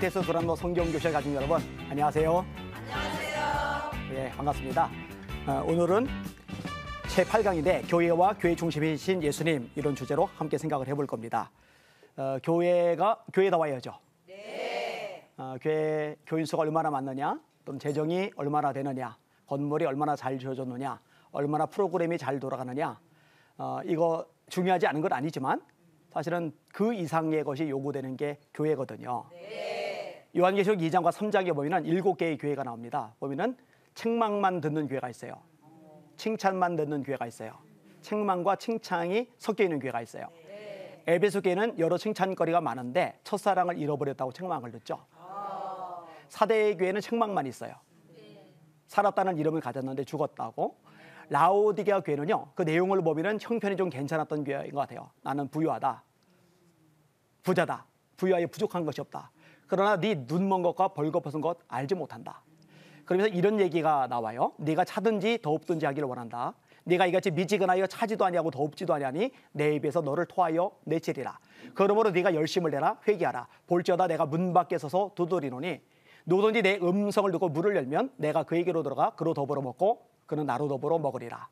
KTS 도란노 성경교실 가족 여러분, 안녕하세요. 안녕하세요. 예, 반갑습니다. 어, 오늘은 제8강인데 교회와 교회 중심이신 예수님 이런 주제로 함께 생각을 해볼 겁니다. 어, 교회가 교회다와야죠. 네. 어, 교회 교인 수가 얼마나 많느냐, 또는 재정이 얼마나 되느냐, 건물이 얼마나 잘 지어졌느냐, 얼마나 프로그램이 잘 돌아가느냐, 어, 이거 중요하지 않은 건 아니지만 사실은 그 이상의 것이 요구되는 게 교회거든요. 네. 요한계시록 2장과 3장에 보면 일곱 개의 교회가 나옵니다. 보면은 책망만 듣는 교회가 있어요. 칭찬만 듣는 교회가 있어요. 책망과 칭찬이 섞여 있는 교회가 있어요. 네. 에베소 교회는 여러 칭찬거리가 많은데 첫사랑을 잃어버렸다고 책망을 듣죠. 아. 사대의 교회는 책망만 있어요. 네. 살았다는 이름을 가졌는데 죽었다고. 라오디게아 괴는요그 내용을 보면 형편이 좀 괜찮았던 교인것 같아요. 나는 부유하다. 부자다. 부유하여 부족한 것이 없다. 그러나 네 눈 먼 것과 벌거벗은 것 알지 못한다. 그러면서 이런 얘기가 나와요. 네가 차든지 더없든지 하기를 원한다. 네가 이같이 미지근하여 차지도 아니하고 더없지도 아니하니 내 입에서 너를 토하여 내치리라. 그러므로 네가 열심을 내라 회개하라. 볼지어다 내가 문 밖에 서서 두드리노니 누구든지 내 음성을 듣고 문을 열면 내가 그에게로 들어가 그로 더불어 먹고 그는 나로 더불어 먹으리라.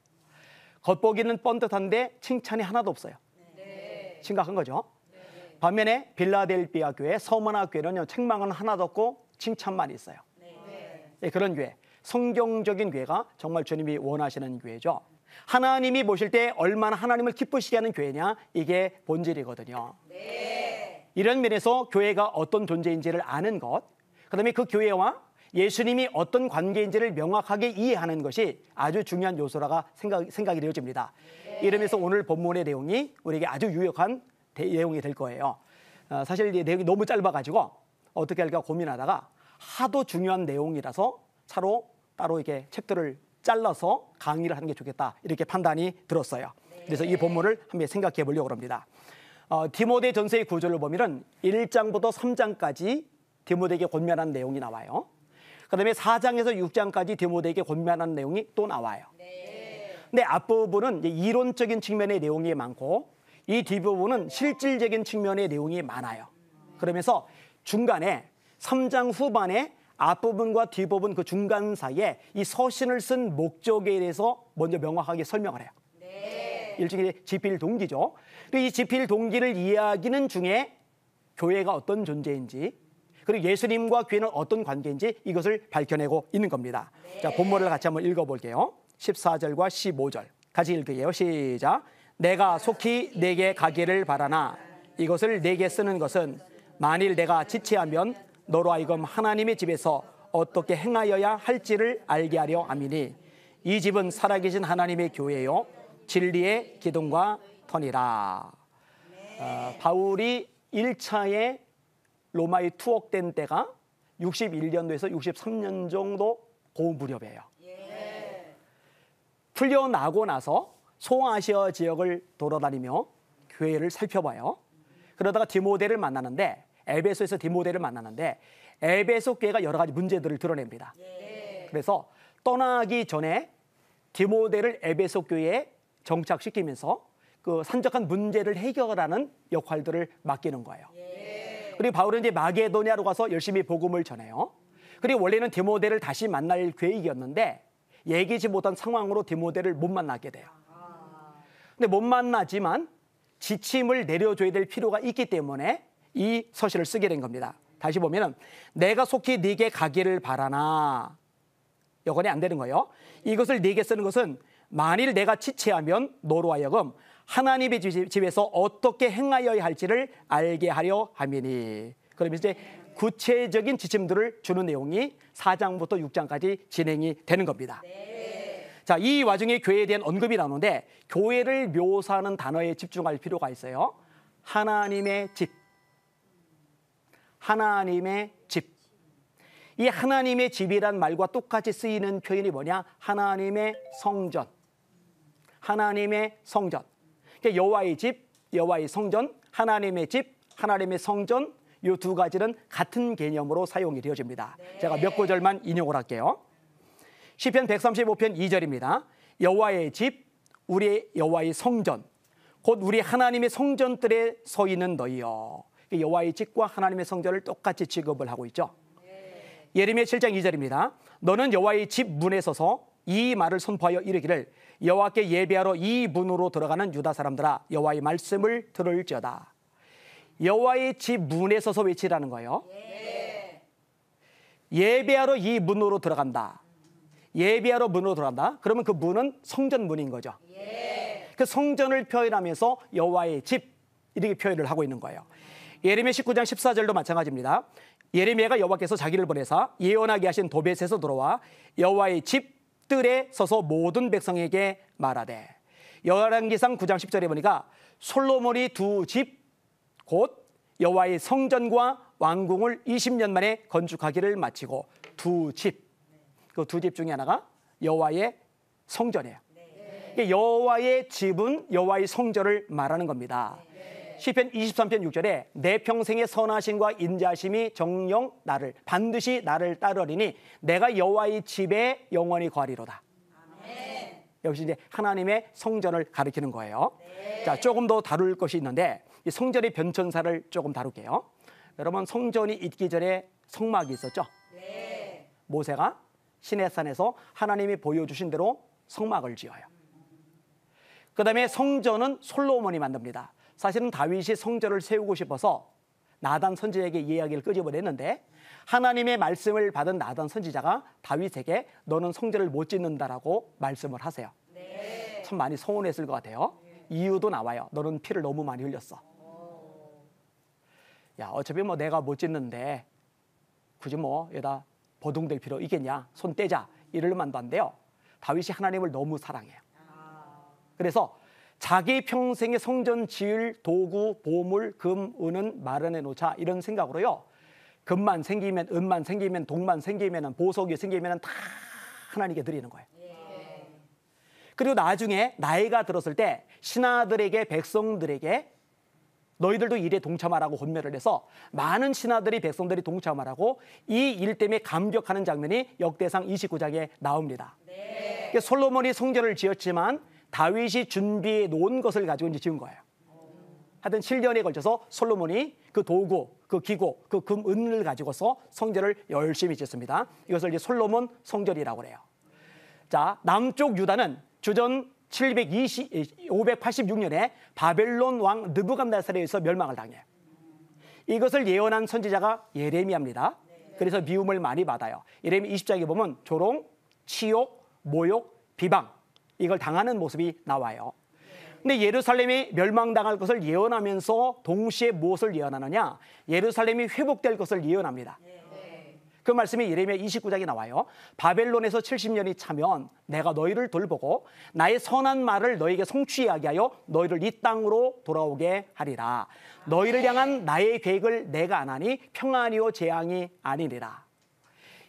겉보기는 뻔듯한데 칭찬이 하나도 없어요. 네. 심각한 거죠. 네. 반면에 빌라델비아 교회, 서머나 교회는요, 책망은 하나도 없고 칭찬만 있어요. 네. 네, 그런 교회, 성경적인 교회가 정말 주님이 원하시는 교회죠. 하나님이 보실 때 얼마나 하나님을 기쁘시게 하는 교회냐, 이게 본질이거든요. 네. 이런 면에서 교회가 어떤 존재인지를 아는 것, 그 다음에 그 교회와 예수님이 어떤 관계인지를 명확하게 이해하는 것이 아주 중요한 요소라고 생각, 생각이 되어집니다. 이러면서 오늘 본문의 내용이 우리에게 아주 유익한 내용이 될 거예요. 어, 사실 이 내용이 너무 짧아가지고 어떻게 할까 고민하다가 하도 중요한 내용이라서 차로 따로 이게 챕터를 잘라서 강의를 하는 게 좋겠다 이렇게 판단이 들었어요. 그래서 이 본문을 한번 생각해 보려고 합니다. 어, 디모데 전서의 구조를 보면 1장부터 3장까지 디모데에게 권면한 내용이 나와요. 그다음에 4장에서 6장까지 디모데에게 권면하는 내용이 또 나와요. 근데 앞부분은 이론적인 측면의 내용이 많고 이 뒷부분은 실질적인 측면의 내용이 많아요. 그러면서 중간에 3장 후반에 앞부분과 뒷부분 그 중간 사이에 이 서신을 쓴 목적에 대해서 먼저 명확하게 설명을 해요. 일종의 지필 동기죠. 이 지필 동기를 이야기는 중에 교회가 어떤 존재인지 그리고 예수님과 교회는 어떤 관계인지 이것을 밝혀내고 있는 겁니다. 네. 자, 본문을 같이 한번 읽어볼게요. 14절과 15절. 같이 읽게요 시작. 내가 속히 내게 가기를 바라나 이것을 내게 쓰는 것은 만일 내가 지체하면 너로 하여금 하나님의 집에서 어떻게 행하여야 할지를 알게 하려 함이니 이 집은 살아계신 하나님의 교회요 진리의 기둥과 터니라 어, 바울이 1차에 로마에 투옥된 때가 61년도에서 63년 정도 고 무렵이에요. 예. 풀려나고 나서 소아시아 지역을 돌아다니며 교회를 살펴봐요. 그러다가 디모데를 만나는데 에베소에서 디모데를 만나는데 에베소 교회가 여러 가지 문제들을 드러냅니다. 예. 그래서 떠나기 전에 디모데를 에베소 교회에 정착시키면서 그 산적한 문제를 해결하는 역할들을 맡기는 거예요. 예. 그리고 바울은 이제 마게도냐로 가서 열심히 복음을 전해요. 그리고 원래는 디모데를 다시 만날 계획이었는데 얘기지 못한 상황으로 디모데를 못 만나게 돼요. 근데 못 만나지만 지침을 내려줘야 될 필요가 있기 때문에 이 서신을 쓰게 된 겁니다. 다시 보면은 내가 속히 네게 가기를 바라나 여건이 안 되는 거예요. 이것을 네게 쓰는 것은 만일 내가 지체하면 너로 하여금 하나님의 집에서 어떻게 행하여야 할지를 알게 하려 함이니. 그면 이제 구체적인 지침들을 주는 내용이 4장부터 6장까지 진행이 되는 겁니다. 네. 자, 이 와중에 교회에 대한 언급이 나오는데 교회를 묘사하는 단어에 집중할 필요가 있어요. 하나님의 집. 하나님의 집. 이 하나님의 집이란 말과 똑같이 쓰이는 표현이 뭐냐? 하나님의 성전. 하나님의 성전. 여호와의 집, 여호와의 성전, 하나님의 집, 하나님의 성전 이 두 가지는 같은 개념으로 사용이 되어집니다. 네. 제가 몇 구절만 인용을 할게요. 시편 135편 2절입니다. 여호와의 집, 우리 여호와의 성전, 곧 우리 하나님의 성전들에 서 있는 너희여. 여호와의 집과 하나님의 성전을 똑같이 취급을 하고 있죠. 네. 예레미야 7장 2절입니다. 너는 여호와의 집 문에 서서 이 말을 선포하여 이르기를 여호와께 예배하러 이 문으로 들어가는 유다 사람들아 여호와의 말씀을 들을지어다. 여호와의 집 문에 서서 외치라는 거예요. 예. 배하러이 문으로 들어간다. 예배하러 문으로 들어간다. 그러면 그 문은 성전 문인 거죠. 예. 그 성전을 표현하면서 여호와의 집 이렇게 표현을 하고 있는 거예요. 예레미야 19장 14절도 마찬가지입니다. 예레미야가 여호와께서 자기를 보내사 예언하게 하신 도벳에서 들어와 여호와의 집 뜰에 서서 모든 백성에게 말하되 열왕기상 9장 10절에 보니까 솔로몬이 두집 곧 여호와의 성전과 왕궁을 20년 만에 건축하기를 마치고 두 집 그 두집 그 중에 하나가 여호와의 성전이에요. 네. 여호와의 집은 여호와의 성전을 말하는 겁니다. 시편 23편 6절에 내 평생의 선하심과 인자심이 정령 나를 반드시 나를 따르리니 내가 여호와의 집에 영원히 거하리로다. 아멘. 역시 이제 하나님의 성전을 가리키는 거예요. 네. 자, 조금 더 다룰 것이 있는데 이 성전의 변천사를 조금 다룰게요. 여러분 성전이 있기 전에 성막이 있었죠? 네. 모세가 시내산에서 하나님이 보여주신 대로 성막을 지어요. 그 다음에 성전은 솔로몬이 만듭니다. 사실은 다윗이 성전을 세우고 싶어서 나단 선지자에게 이야기를 끄집어냈는데 하나님의 말씀을 받은 나단 선지자가 다윗에게 너는 성전을 못 짓는다라고 말씀을 하세요. 네. 참 많이 서운했을 것 같아요. 네. 이유도 나와요. 너는 피를 너무 많이 흘렸어. 야 어차피 뭐 내가 못 짓는데 굳이 뭐 여기다 버둥댈 필요 있겠냐? 손 떼자 이럴 만도 안 돼요. 다윗이 하나님을 너무 사랑해요. 아. 그래서 자기 평생의 성전 지을 도구, 보물, 금, 은은 마련해 놓자 이런 생각으로요. 금만 생기면, 은만 생기면, 동만 생기면, 보석이 생기면 다 하나님께 드리는 거예요. 그리고 나중에 나이가 들었을 때 신하들에게 백성들에게 너희들도 일에 동참하라고 권면을 해서 많은 신하들이 백성들이 동참하라고 이 일 때문에 감격하는 장면이 역대상 29장에 나옵니다. 네. 그러니까 솔로몬이 성전을 지었지만 다윗이 준비해 놓은 것을 가지고 이제 지은 거예요. 하여튼 7년에 걸쳐서 솔로몬이 그 도구, 그 기구, 그 금, 은을 가지고서 성전을 열심히 짓습니다. 이것을 이제 솔로몬 성전이라고 그래요. 자, 남쪽 유다는 주전 720, 586년에 바벨론 왕 느부감나살에 의해서 멸망을 당해요. 이것을 예언한 선지자가 예레미야입니다. 그래서 미움을 많이 받아요. 예레미 20장에 보면 조롱, 치욕, 모욕, 비방 이걸 당하는 모습이 나와요. 근데 예루살렘이 멸망당할 것을 예언하면서 동시에 무엇을 예언하느냐? 예루살렘이 회복될 것을 예언합니다. 그 말씀이 예레미야 29장에 나와요. 바벨론에서 70년이 차면 내가 너희를 돌보고 나의 선한 말을 너희에게 성취하게 하여 너희를 이 땅으로 돌아오게 하리라. 너희를 향한 나의 계획을 내가 안 하니 평안이요 재앙이 아니리라.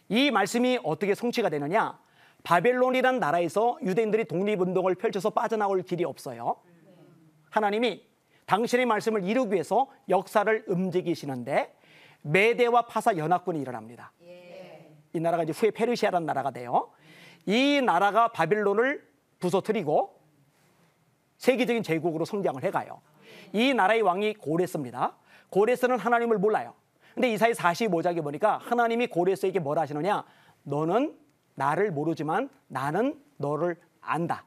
이 말씀이 어떻게 성취가 되느냐? 바벨론이란 나라에서 유대인들이 독립운동을 펼쳐서 빠져나올 길이 없어요. 하나님이 당신의 말씀을 이루기 위해서 역사를 움직이시는데 메대와 파사 연합군이 일어납니다. 이 나라가 이제 후에 페르시아라는 나라가 돼요. 이 나라가 바벨론을 부서뜨리고 세계적인 제국으로 성장을 해가요. 이 나라의 왕이 고레스입니다. 고레스는 하나님을 몰라요. 근데 이사의 45장에 보니까 하나님이 고레스에게 뭘 하시느냐? 너는 나를 모르지만 나는 너를 안다.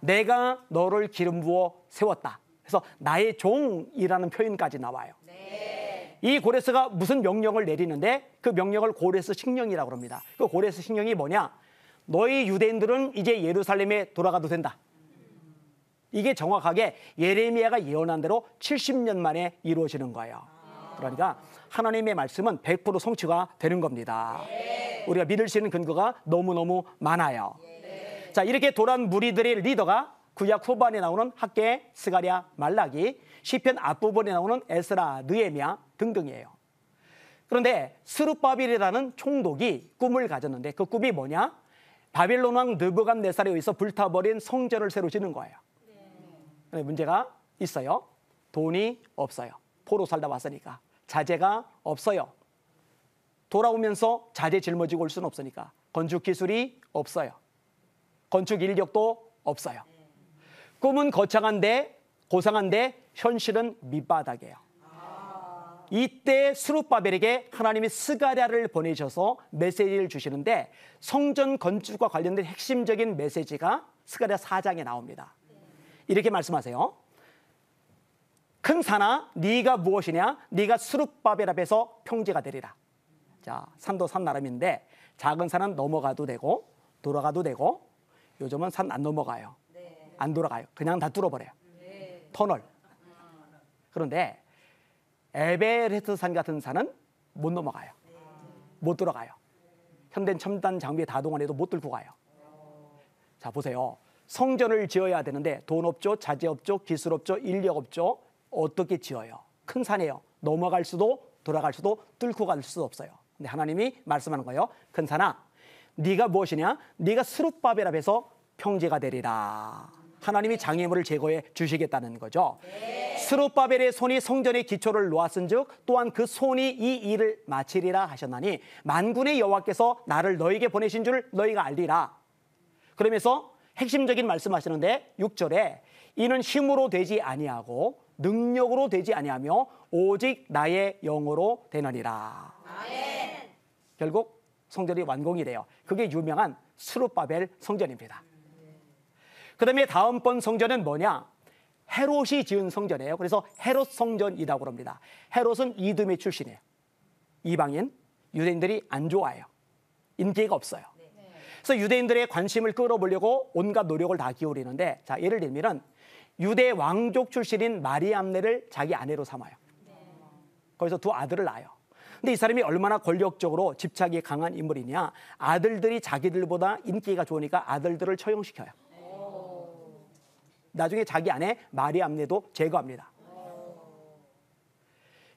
내가 너를 기름 부어 세웠다. 그래서 나의 종이라는 표현까지 나와요. 이 고레스가 무슨 명령을 내리는데 그 명령을 고레스 식령이라고 합니다. 그 고레스 식령이 뭐냐? 너희 유대인들은 이제 예루살렘에 돌아가도 된다. 이게 정확하게 예레미야가 예언한 대로 70년 만에 이루어지는 거예요. 그러니까 하나님의 말씀은 100% 성취가 되는 겁니다. 네. 우리가 믿을 수 있는 근거가 너무너무 많아요. 네. 자, 이렇게 도란 무리들의 리더가 구약 후반에 나오는 학계, 스가랴, 말라기, 시편 앞부분에 나오는 에스라, 느에미아 등등이에요. 그런데 스룹바빌이라는 총독이 꿈을 가졌는데 그 꿈이 뭐냐? 바빌론 왕 느부갓네살에 의해서 불타버린 성전을 새로 지는 거예요. 네. 문제가 있어요. 돈이 없어요. 포로 살다 왔으니까. 자재가 없어요. 돌아오면서 자재 짊어지고 올 수는 없으니까 건축 기술이 없어요. 건축 인력도 없어요. 꿈은 거창한데 고상한데 현실은 밑바닥이에요. 이때 수룹바벨에게 하나님이 스가랴를 보내셔서 메시지를 주시는데 성전 건축과 관련된 핵심적인 메시지가 스가랴 4장에 나옵니다. 이렇게 말씀하세요. 큰 산아 네가 무엇이냐 네가 수룩바벨압에서 평지가 되리라. 자 산도 산 나름인데 작은 산은 넘어가도 되고 돌아가도 되고 요즘은 산 안 넘어가요. 네. 안 돌아가요. 그냥 다 뚫어버려요. 네. 터널. 음. 그런데 에베레스트 산 같은 산은 못 넘어가요. 네. 못 들어가요. 현대 첨단 장비에 다 동원해도 못 들고 가요. 자 보세요. 성전을 지어야 되는데 돈 없죠, 자재 없죠, 기술 없죠, 인력 없죠, 어떻게 지어요? 큰 산이에요. 넘어갈 수도 돌아갈 수도 뚫고 갈 수도 없어요. 근데 하나님이 말씀하는 거예요. 큰 산아, 네가 무엇이냐? 네가 스룹바벨라 에서평지가 되리라. 하나님이 장애물을 제거해 주시겠다는 거죠. 스룹바벨의 손이 성전의 기초를 놓았은즉 또한 그 손이 이 일을 마치리라 하셨나니 만군의 여호와께서 나를 너에게 보내신 줄 너희가 알리라. 그러면서 핵심적인 말씀하시는데 6절에 이는 힘으로 되지 아니하고 능력으로 되지 아니하며 오직 나의 영으로 되느니라. 아멘. 결국 성전이 완공이 돼요. 그게 유명한 스루바벨 성전입니다. 그다음에 다음번 성전은 뭐냐? 헤롯이 지은 성전이에요. 그래서 헤롯 성전이라고 그럽니다. 헤롯은 이듬해 출신이에요. 이방인 유대인들이 안 좋아해요. 인기가 없어요. 네. 그래서 유대인들의 관심을 끌어보려고 온갖 노력을 다 기울이는데 자 예를 들면은 유대 왕족 출신인 마리암네를 자기 아내로 삼아요. 거기서 두 아들을 낳아요. 근데 이 사람이 얼마나 권력적으로 집착이 강한 인물이냐. 아들들이 자기들보다 인기가 좋으니까 아들들을 처형시켜요. 나중에 자기 아내 마리암네도 제거합니다.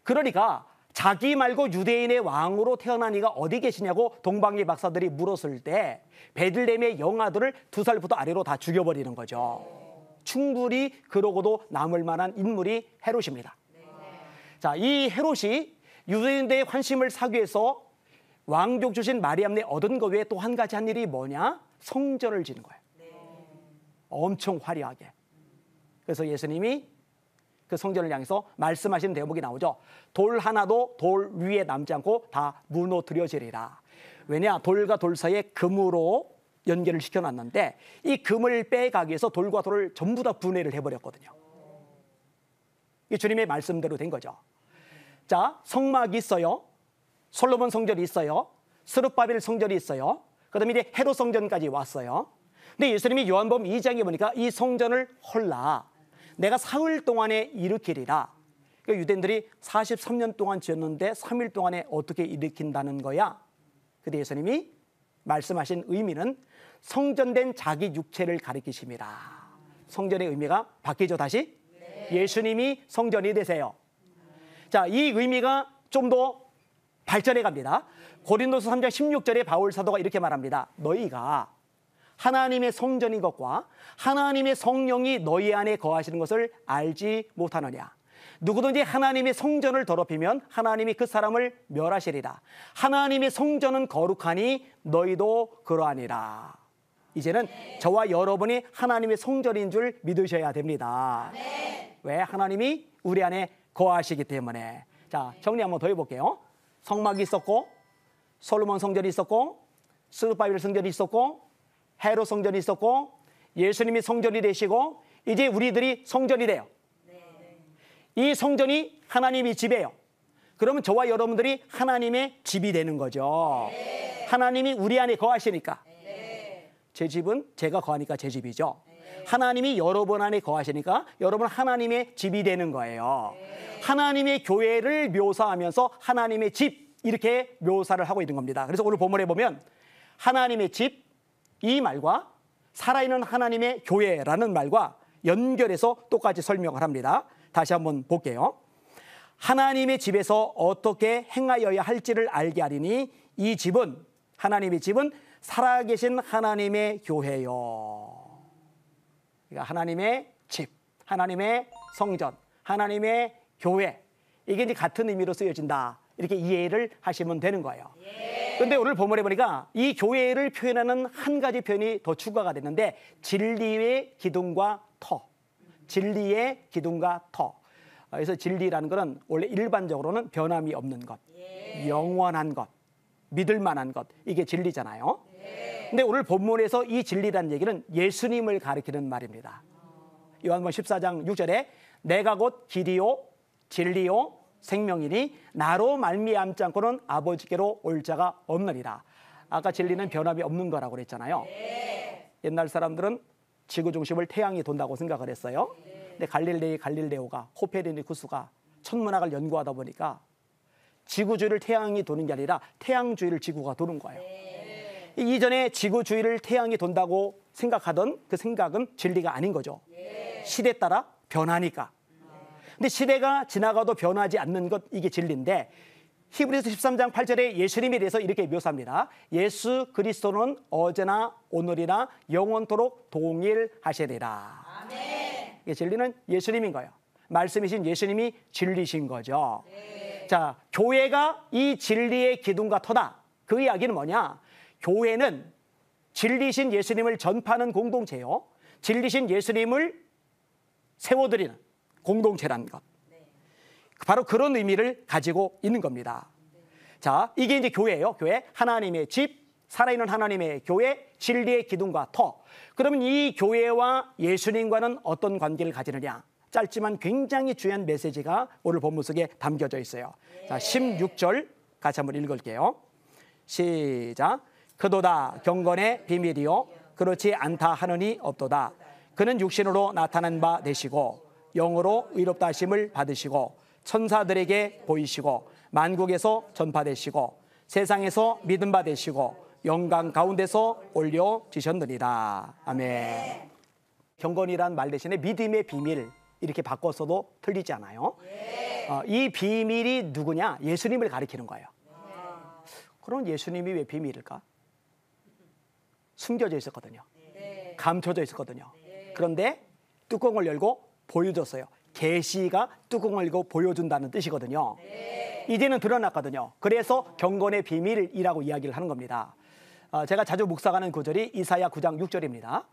그러니까 자기 말고 유대인의 왕으로 태어난 이가 어디 계시냐고 동방의 박사들이 물었을 때 베들렘의 영아들을 두 살부터 아래로 다 죽여버리는 거죠. 충분히 그러고도 남을 만한 인물이 헤롯입니다. 네. 자, 이 헤롯이 유대인들의 관심을 사기 위해서 왕족 주신 마리암네 얻은 것 외에 또 한 가지 한 일이 뭐냐? 성전을 지는 거예요. 네. 엄청 화려하게. 그래서 예수님이 그 성전을 향해서 말씀하신 대목이 나오죠. 돌 하나도 돌 위에 남지 않고 다 무너뜨려지리라. 왜냐? 돌과 돌 사이에 금으로 연결을 시켜놨는데 이 금을 빼가기 위해서 돌과 돌을 전부 다 분해를 해버렸거든요. 이 주님의 말씀대로 된 거죠. 자, 성막이 있어요. 솔로몬 성전이 있어요. 스룹바벨 성전이 있어요. 그다음에 이제 헤로 성전까지 왔어요. 근데 예수님이 요한복 2장에 보니까 이 성전을 헐라 내가 사흘 동안에 일으키리라. 그러니까 유대인들이 43년 동안 지었는데 3일 동안에 어떻게 일으킨다는 거야? 그 예수님이 말씀하신 의미는 성전된 자기 육체를 가리키십니다. 성전의 의미가 바뀌죠, 다시? 네. 예수님이 성전이 되세요. 자, 이 의미가 좀 더 발전해 갑니다. 고린도서 3장 16절에 바울 사도가 이렇게 말합니다. 너희가 하나님의 성전인 것과 하나님의 성령이 너희 안에 거하시는 것을 알지 못하느냐. 누구든지 하나님의 성전을 더럽히면 하나님이 그 사람을 멸하시리라. 하나님의 성전은 거룩하니 너희도 그러하니라. 이제는 저와 여러분이 하나님의 성전인 줄 믿으셔야 됩니다. 왜? 하나님이 우리 안에 거하시기 때문에. 자, 정리 한번 더 해볼게요. 성막이 있었고, 솔로몬 성전이 있었고, 스루바벨 성전이 있었고, 헤로 성전이 있었고, 예수님이 성전이 되시고, 이제 우리들이 성전이 돼요. 이 성전이 하나님이 집이에요. 그러면 저와 여러분들이 하나님의 집이 되는 거죠. 하나님이 우리 안에 거하시니까. 제 집은 제가 거하니까 제 집이죠. 하나님이 여러분 안에 거하시니까 여러분 하나님의 집이 되는 거예요. 하나님의 교회를 묘사하면서 하나님의 집 이렇게 묘사를 하고 있는 겁니다. 그래서 오늘 본문에 보면 하나님의 집 이 말과 살아있는 하나님의 교회라는 말과 연결해서 똑같이 설명을 합니다. 다시 한번 볼게요. 하나님의 집에서 어떻게 행하여야 할지를 알게 하리니 이 집은 하나님의 집은 살아계신 하나님의 교회요. 그러니까 하나님의 집, 하나님의 성전, 하나님의 교회. 이게 이제 같은 의미로 쓰여진다. 이렇게 이해를 하시면 되는 거예요. 그런데 오늘 본문에 보니까 이 교회를 표현하는 한 가지 표현이 더 추가가 됐는데 진리의 기둥과 터. 진리의 기둥과 터. 그래서 진리라는 것은 원래 일반적으로는 변함이 없는 것, 영원한 것, 믿을 만한 것, 이게 진리잖아요. 근데 오늘 본문에서 이 진리란 얘기는 예수님을 가리키는 말입니다. 요한복음 14장 6절에 내가 곧 길이요 진리요 생명이니 나로 말미암지 않고는 아버지께로 올 자가 없느니라. 아까 진리는 변함이 없는 거라고 그랬잖아요. 예. 옛날 사람들은 지구 중심을 태양이 돈다고 생각을 했어요. 근데 갈릴레이 갈릴레오가 코페르니쿠스가 천문학을 연구하다 보니까 지구주를 태양이 도는 게 아니라 태양주의를 지구가 도는 거예요. 예. 이전에 지구 주위를 태양이 돈다고 생각하던 그 생각은 진리가 아닌 거죠. 시대에 따라 변하니까. 근데 시대가 지나가도 변하지 않는 것 이게 진리인데 히브리서 13장 8절에 예수님에 대해서 이렇게 묘사합니다. 예수 그리스도는 어제나 오늘이나 영원토록 동일하시리라. 아멘. 예, 진리는 예수님인 거예요. 말씀이신 예수님이 진리신 거죠. 네. 자, 교회가 이 진리의 기둥과 터다. 그 이야기는 뭐냐? 교회는 진리신 예수님을 전파하는 공동체요. 진리신 예수님을 세워드리는 공동체라는 것. 네. 바로 그런 의미를 가지고 있는 겁니다. 네. 자, 이게 이제 교회예요. 교회. 하나님의 집, 살아있는 하나님의 교회, 진리의 기둥과 터. 그러면 이 교회와 예수님과는 어떤 관계를 가지느냐? 짧지만 굉장히 중요한 메시지가 오늘 본문 속에 담겨져 있어요. 자, 16절 예. 같이 한번 읽을게요. 시작. 그도다 경건의 비밀이요 그렇지 않다 하느니 없도다 그는 육신으로 나타난 바 되시고 영으로 의롭다 하심을 받으시고 천사들에게 보이시고 만국에서 전파되시고 세상에서 믿음 바 되시고 영광 가운데서 올려지셨느니라 아멘 경건이란 말 대신에 믿음의 비밀 이렇게 바꿔서도 틀리지 않아요 어, 이 비밀이 누구냐 예수님을 가리키는 거예요 그럼 예수님이 왜 비밀일까? 숨겨져 있었거든요. 네. 감춰져 있었거든요. 네. 그런데 뚜껑을 열고 보여줬어요. 계시가 뚜껑을 열고 보여준다는 뜻이거든요. 네. 이제는 드러났거든요. 그래서 경건의 비밀이라고 이야기를 하는 겁니다. 어, 제가 자주 묵상하는 구절이 이사야 9장 6절입니다.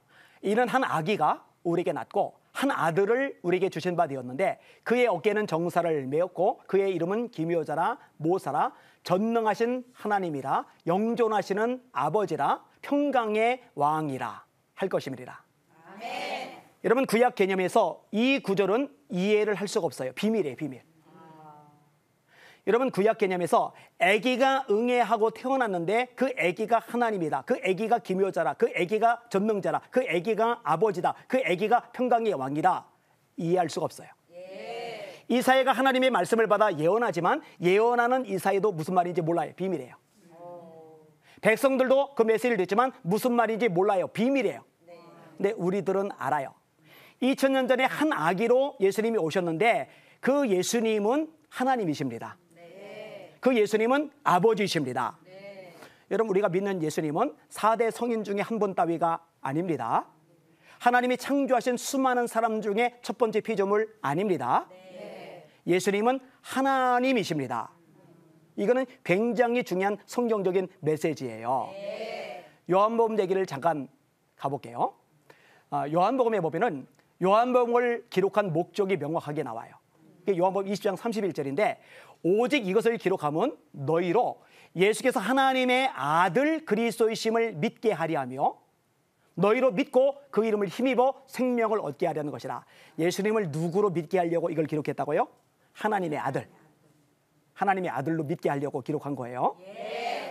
이는 한 아기가 우리에게 낳고 한 아들을 우리에게 주신 바 되었는데 그의 어깨는 정사를 메었고 그의 이름은 기묘자라 모사라 전능하신 하나님이라 영존하시는 아버지라 평강의 왕이라 할 것임이라. 아멘. 여러분 구약 개념에서 이 구절은 이해를 할 수가 없어요. 비밀이에요, 비밀. 여러분 구약 개념에서 아기가 응애하고 태어났는데 그 아기가 하나님이다. 그 아기가 기묘자라. 그 아기가 전능자라. 그 아기가 아버지다. 그 아기가 평강의 왕이다. 이해할 수가 없어요. 예. 이사야가 하나님의 말씀을 받아 예언하지만 예언하는 이사야도 무슨 말인지 몰라요. 비밀이에요. 백성들도 그 메시지를 듣지만 무슨 말인지 몰라요. 비밀이에요. 근데 우리들은 알아요. 2000년 전에 한 아기로 예수님이 오셨는데 그 예수님은 하나님이십니다. 그 예수님은 아버지십니다. 네. 여러분 우리가 믿는 예수님은 4대 성인 중에 한 분 따위가 아닙니다. 하나님이 창조하신 수많은 사람 중에 첫 번째 피조물 아닙니다. 네. 예수님은 하나님이십니다. 이거는 굉장히 중요한 성경적인 메시지예요. 네. 요한복음 얘기를 잠깐 가볼게요. 아, 요한복음에 보면은 요한복음을 기록한 목적이 명확하게 나와요. 요한복음 20장 31절인데 오직 이것을 기록함은 너희로 예수께서 하나님의 아들 그리스도이심을 믿게 하리 하며 너희로 믿고 그 이름을 힘입어 생명을 얻게 하려는 것이라. 예수님을 누구로 믿게 하려고 이걸 기록했다고요? 하나님의 아들. 하나님의 아들로 믿게 하려고 기록한 거예요.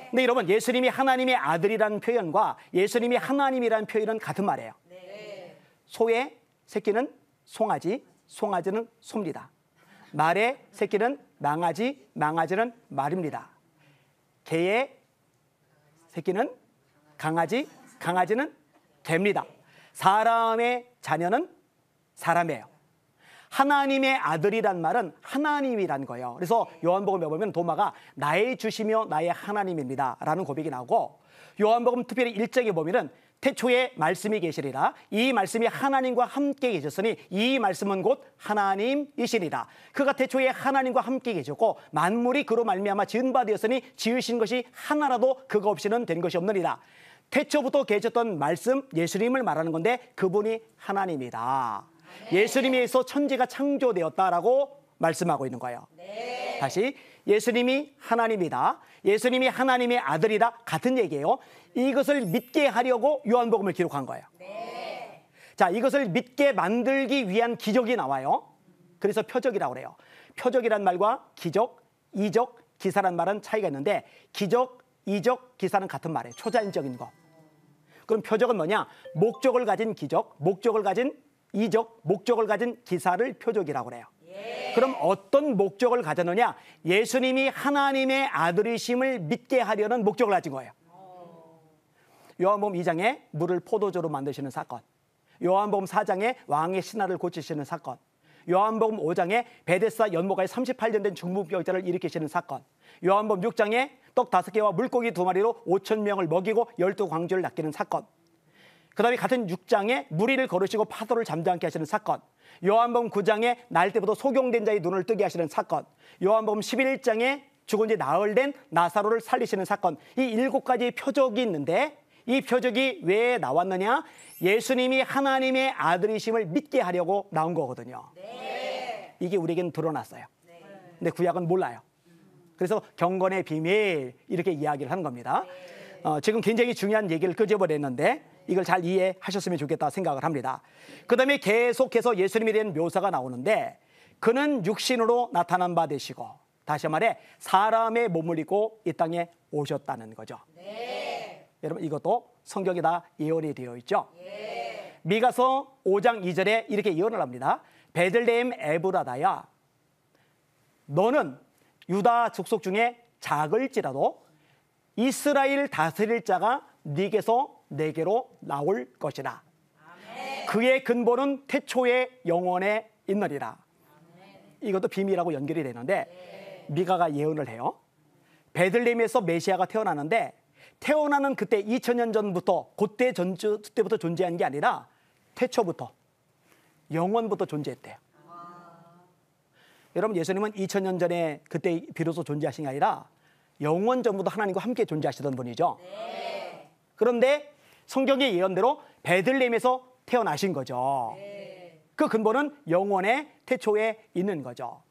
근데 여러분, 예수님이 하나님의 아들이라는 표현과 예수님이 하나님이라는 표현은 같은 말이에요. 네. 소의 새끼는 송아지, 송아지는 소입니다. 말의 새끼는 망아지, 망아지는 말입니다. 개의 새끼는 강아지, 강아지는 됩니다 사람의 자녀는 사람이에요. 하나님의 아들이란 말은 하나님이란 거예요. 그래서 요한복음에 보면 도마가 나의 주시며 나의 하나님입니다. 라는 고백이 나오고 요한복음 특별히 일장에 보면은 태초에 말씀이 계시리라 이 말씀이 하나님과 함께 계셨으니 이 말씀은 곧 하나님이시리라 그가 태초에 하나님과 함께 계셨고 만물이 그로 말미암아 지은 바 되었으니 지으신 것이 하나라도 그거 없이는 된 것이 없느니라 태초부터 계셨던 말씀 예수님을 말하는 건데 그분이 하나님이다 네. 예수님에 의해서 천지가 창조되었다라고 말씀하고 있는 거예요 네. 다시 예수님이 하나님이다. 예수님이 하나님의 아들이다. 같은 얘기예요. 이것을 믿게 하려고 요한복음을 기록한 거예요. 네. 자, 이것을 믿게 만들기 위한 기적이 나와요. 그래서 표적이라고 그래요. 표적이란 말과 기적, 이적, 기사란 말은 차이가 있는데 기적, 이적, 기사는 같은 말이에요. 초자연적인 거. 그럼 표적은 뭐냐? 목적을 가진 기적, 목적을 가진 이적, 목적을 가진 기사를 표적이라고 그래요. 그럼 어떤 목적을 가졌느냐? 예수님이 하나님의 아들이심을 믿게 하려는 목적을 가진 거예요. 요한복음 2장에 물을 포도주로 만드시는 사건. 요한복음 4장에 왕의 신하를 고치시는 사건. 요한복음 5장에 베데스 연못가에 38년 된 중풍병자를 일으키시는 사건. 요한복음 6장에 떡 5개와 물고기 2마리로 5천 명을 먹이고 12광주를 낚이는 사건. 그다음에 같은 6장에 무리를 걸으시고 파도를 잠잠케 하시는 사건. 요한복음 9장에 날 때부터 소경된 자의 눈을 뜨게 하시는 사건, 요한복음 11장에 죽은 지 나흘 된 나사로를 살리시는 사건, 이 일곱 가지 표적이 있는데 이 표적이 왜 나왔느냐? 예수님이 하나님의 아들이심을 믿게 하려고 나온 거거든요. 네. 이게 우리에겐 드러났어요. 네. 근데 구약은 몰라요. 그래서 경건의 비밀 이렇게 이야기를 한 겁니다. 네. 어, 지금 굉장히 중요한 얘기를 끄집어냈는데 이걸 잘 이해하셨으면 좋겠다 생각을 합니다. 그 다음에 계속해서 예수님에 대한 묘사가 나오는데 그는 육신으로 나타난 바 되시고 다시 말해 사람의 몸을 입고 이 땅에 오셨다는 거죠. 네. 여러분 이것도 성경에 다 예언이 되어 있죠. 네. 미가서 5장 2절에 이렇게 예언을 합니다. 베들레헴 에브라다야 너는 유다 족속 중에 작을지라도 이스라엘 다스릴 자가 네게서 내게로 나올 것이라. 그의 근본은 태초의 영원에 있느니라. 이것도 비밀하고 연결이 되는데 미가가 예언을 해요. 베들레헴에서 메시아가 태어나는데 태어나는 그때 2000년 전부터 그때 전 그때부터 존재한 게 아니라 태초부터 영원부터 존재했대요. 와. 여러분 예수님은 2000년 전에 그때 비로소 존재하신 게 아니라 영원 전부도 하나님과 함께 존재하시던 분이죠. 네. 그런데 성경의 예언대로 베들레헴에서 태어나신 거죠. 네. 그 근본은 영원의 태초에 있는 거죠.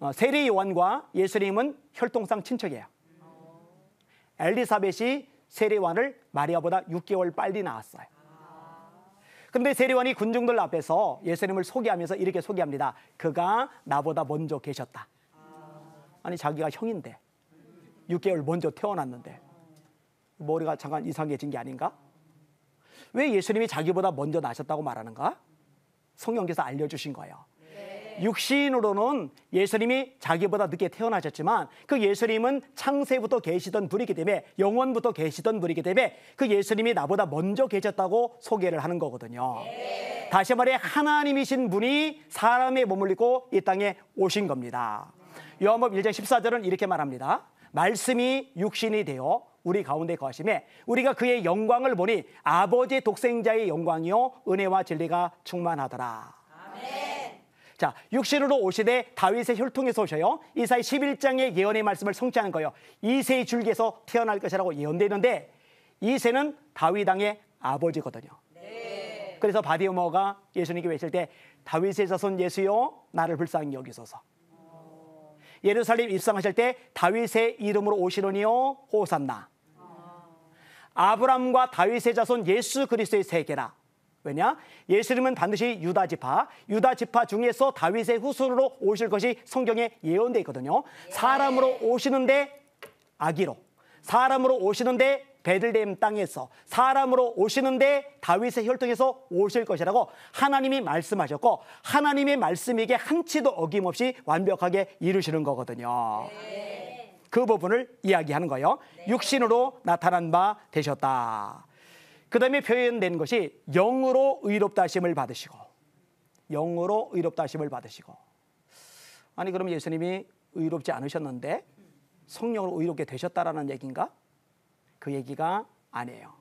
어, 세례 요한과 예수님은 혈통상 친척이에요. 어. 엘리사벳이 세례 요한을 마리아보다 6개월 빨리 낳았어요. 근데 세례원이 군중들 앞에서 예수님을 소개하면서 이렇게 소개합니다. 그가 나보다 먼저 계셨다. 아. 아니 자기가 형인데 6개월 먼저 태어났는데 머리가 잠깐 이상해진 게 아닌가? 왜 예수님이 자기보다 먼저 나셨다고 말하는가? 성경께서 알려주신 거예요. 네. 육신으로는 예수님이 자기보다 늦게 태어나셨지만 그 예수님은 창세부터 계시던 분이기 때문에 영원부터 계시던 분이기 때문에 그 예수님이 나보다 먼저 계셨다고 소개를 하는 거거든요. 네. 다시 말해 하나님이신 분이 사람의 몸을 입고 이 땅에 오신 겁니다. 요한복 1장 14절은 이렇게 말합니다. 말씀이 육신이 되어 우리 가운데 거하심에 우리가 그의 영광을 보니 아버지 독생자의 영광이요 은혜와 진리가 충만하더라. 자, 육신으로 오시되 다윗의 혈통에서 오셔요. 이사의 11장의 예언의 말씀을 성취하는 거예요. 이세의 줄기에서 태어날 것이라고 예언되는데 이세는 다윗왕의 아버지거든요. 네. 그래서 바디우머가 예수님께 외칠 때 다윗의 자손 예수여 나를 불쌍히 여기소서. 예루살렘 입성하실 때 다윗의 이름으로 오시노니요 호산나. 아브람과 다윗의 자손 예수 그리스도의 세계라. 왜냐? 예수님은 반드시 유다 지파, 유다 지파 중에서 다윗의 후손으로 오실 것이 성경에 예언돼 있거든요. 사람으로 오시는데 아기로, 사람으로 오시는데 베들레헴 땅에서 사람으로 오시는데 다윗의 혈통에서 오실 것이라고 하나님이 말씀하셨고 하나님의 말씀에게 한치도 어김없이 완벽하게 이루시는 거거든요. 그 부분을 이야기하는 거예요. 육신으로 나타난 바 되셨다. 그 다음에 표현된 것이 영으로 의롭다 심을 받으시고 영으로 의롭다 심을 받으시고 아니 그럼 예수님이 의롭지 않으셨는데 성령으로 의롭게 되셨다라는 얘기인가? 그 얘기가 아니에요.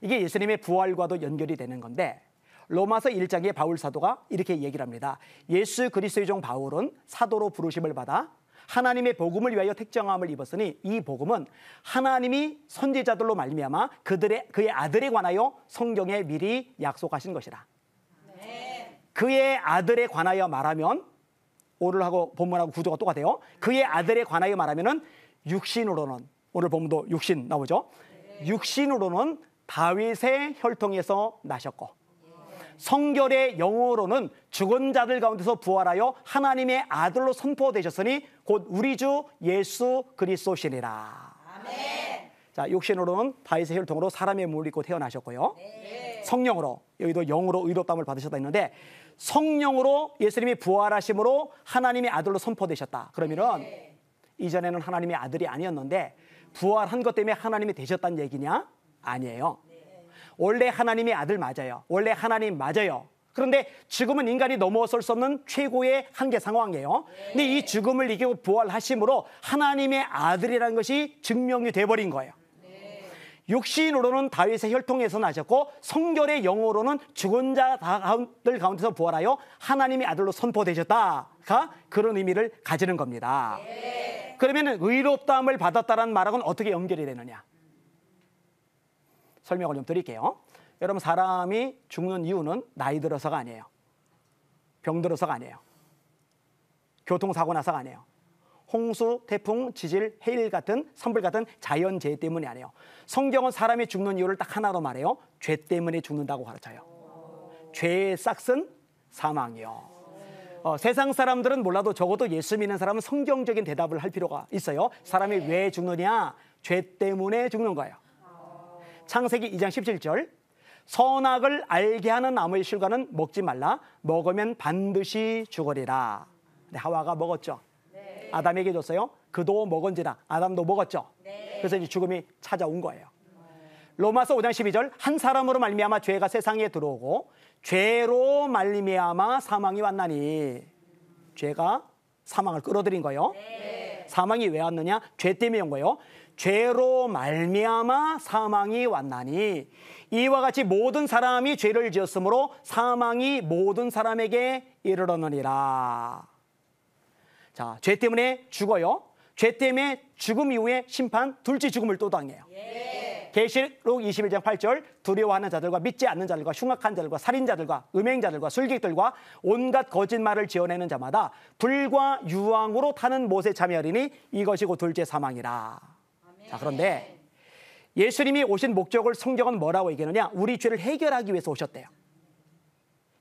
이게 예수님의 부활과도 연결이 되는 건데 로마서 1장에 바울 사도가 이렇게 얘기를 합니다. 예수 그리스도의 종 바울은 사도로 부르심을 받아 하나님의 복음을 위하여 택정함을 입었으니 이 복음은 하나님이 선지자들로 말미암아 그들의 그의 아들에 관하여 성경에 미리 약속하신 것이라. 그의 아들에 관하여 말하면 오늘하고 본문하고 구조가 똑같아요. 그의 아들에 관하여 말하면은 육신으로는 오늘 보면도 육신 나오죠. 육신으로는 다윗의 혈통에서 나셨고 성결의 영어로는 죽은 자들 가운데서 부활하여 하나님의 아들로 선포되셨으니 곧 우리 주 예수 그리스도시니라. 자, 육신으로는 다윗의 혈통으로 사람의 몸을 입고 태어나셨고요. 네. 성령으로 여기도 영으로 의롭다을 받으셨다 했는데 성령으로 예수님이 부활하심으로 하나님의 아들로 선포되셨다. 그러면은 네. 이전에는 하나님의 아들이 아니었는데 부활한 것 때문에 하나님이 되셨다는 얘기냐? 아니에요. 원래 하나님의 아들 맞아요. 원래 하나님 맞아요. 그런데 죽음은 인간이 넘어설 수 없는 최고의 한계 상황이에요. 근데 이 죽음을 이기고 부활하심으로 하나님의 아들이라는 것이 증명이 돼버린 거예요. 육신으로는 다윗의 혈통에서 나셨고 성결의 영어로는 죽은 자들 가운데서 부활하여 하나님의 아들로 선포되셨다가 그런 의미를 가지는 겁니다. 그러면 의롭다함을 받았다라는 말하고는 어떻게 연결이 되느냐? 설명을 좀 드릴게요. 여러분 사람이 죽는 이유는 나이 들어서가 아니에요. 병 들어서가 아니에요. 교통사고 나서가 아니에요. 홍수, 태풍, 지질, 해일 같은 선불 같은 자연재해 때문이 아니에요. 성경은 사람이 죽는 이유를 딱 하나로 말해요. 죄 때문에 죽는다고 가르쳐요. 죄의 싹은 사망이요. 어, 세상 사람들은 몰라도 적어도 예수 믿는 사람은 성경적인 대답을 할 필요가 있어요. 사람이 왜 죽느냐? 죄 때문에 죽는 거예요. 창세기 2장 17절. 선악을 알게 하는 나무의 실과는 먹지 말라. 먹으면 반드시 죽으리라. 네, 하와가 먹었죠. 아담에게 줬어요. 그도 먹은지라 아담도 먹었죠. 그래서 이제 죽음이 찾아온 거예요. 로마서 5장 12절 한 사람으로 말미암아 죄가 세상에 들어오고 죄로 말미암아 사망이 왔나니 죄가 사망을 끌어들인 거예요. 사망이 왜 왔느냐? 죄 때문에 온 거예요. 죄로 말미암아 사망이 왔나니 이와 같이 모든 사람이 죄를 지었으므로 사망이 모든 사람에게 이르렀느니라. 자, 죄 때문에 죽어요. 죄 때문에 죽음 이후에 심판 둘째 죽음을 또 당해요. 예. 계시록 예. 21장 8절 두려워하는 자들과 믿지 않는 자들과 흉악한 자들과 살인자들과 음행자들과 술객들과 온갖 거짓말을 지어내는 자마다 불과 유황으로 타는 못에 참여하리니 이것이 고 둘째 사망이라. 아멘. 자 그런데 예수님이 오신 목적을 성경은 뭐라고 얘기하느냐? 우리 죄를 해결하기 위해서 오셨대요.